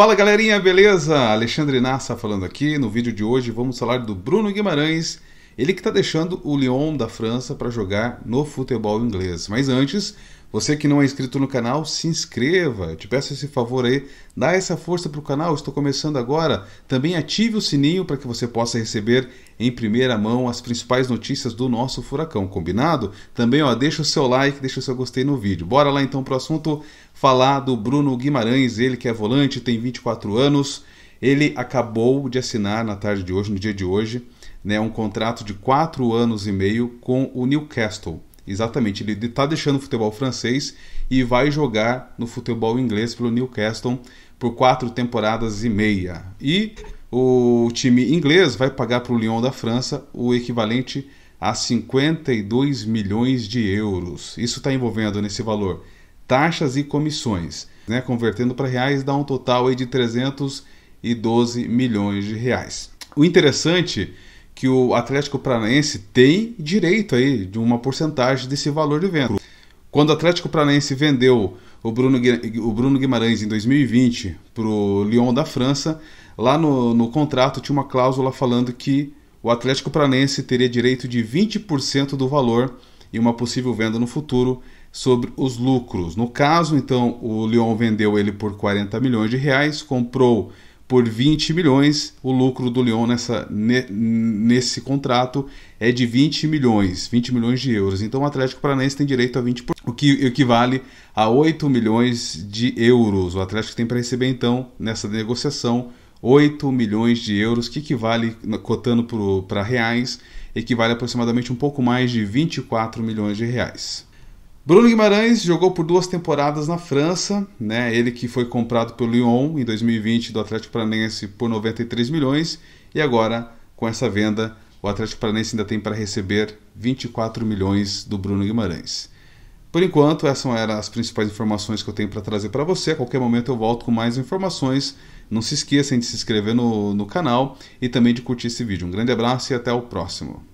Fala galerinha, beleza? Alexandre Nassa falando aqui. No vídeo de hoje vamos falar do Bruno Guimarães ele que está deixando o Lyon da França para jogar no futebol inglês. Mas antes, você que não é inscrito no canal, se inscreva. Eu te peço esse favor aí, dá essa força para o canal. Estou começando agora. Também ative o sininho para que você possa receber em primeira mão as principais notícias do nosso furacão, combinado? Também, ó, deixa o seu like, deixa o seu gostei no vídeo. Bora lá então para o assunto falar do Bruno Guimarães, ele que é volante, tem 24 anos. Ele acabou de assinar na tarde de hoje, no dia de hoje, né, um contrato de quatro anos e meio com o Newcastle. Exatamente, ele está deixando o futebol francês e vai jogar no futebol inglês pelo Newcastle por quatro temporadas e meia. E o time inglês vai pagar para o Lyon da França o equivalente a 52 milhões de euros. Isso está envolvendo nesse valor taxas e comissões, né? convertendo para reais dá um total aí de 312 milhões de reais. O interessante que o Atlético Paranaense tem direito aí de uma porcentagem desse valor de venda. Quando o Atlético Paranaense vendeu o Bruno, o Bruno Guimarães em 2020 para o Lyon da França, lá no, no contrato tinha uma cláusula falando que o Atlético Paranaense teria direito de 20% do valor e uma possível venda no futuro sobre os lucros. No caso, então, o Lyon vendeu ele por 40 milhões de reais, comprou por 20 milhões. O lucro do Lyon nessa, nesse contrato é de 20 milhões, 20 milhões de euros. Então o Atlético Paranaense tem direito a 20%, o que equivale a 8 milhões de euros. O Atlético tem para receber então nessa negociação 8 milhões de euros, que equivale, cotando para reais, equivale a aproximadamente um pouco mais de 24 milhões de reais. Bruno Guimarães jogou por duas temporadas na França, né? Ele que foi comprado pelo Lyon em 2020 do Atlético Paranaense por 93 milhões e agora com essa venda o Atlético Paranaense ainda tem para receber 24 milhões do Bruno Guimarães. Por enquanto, essas eram as principais informações que eu tenho para trazer para você. A qualquer momento eu volto com mais informações. Não se esqueçam de se inscrever no, no canal e também de curtir esse vídeo. Um grande abraço e até o próximo.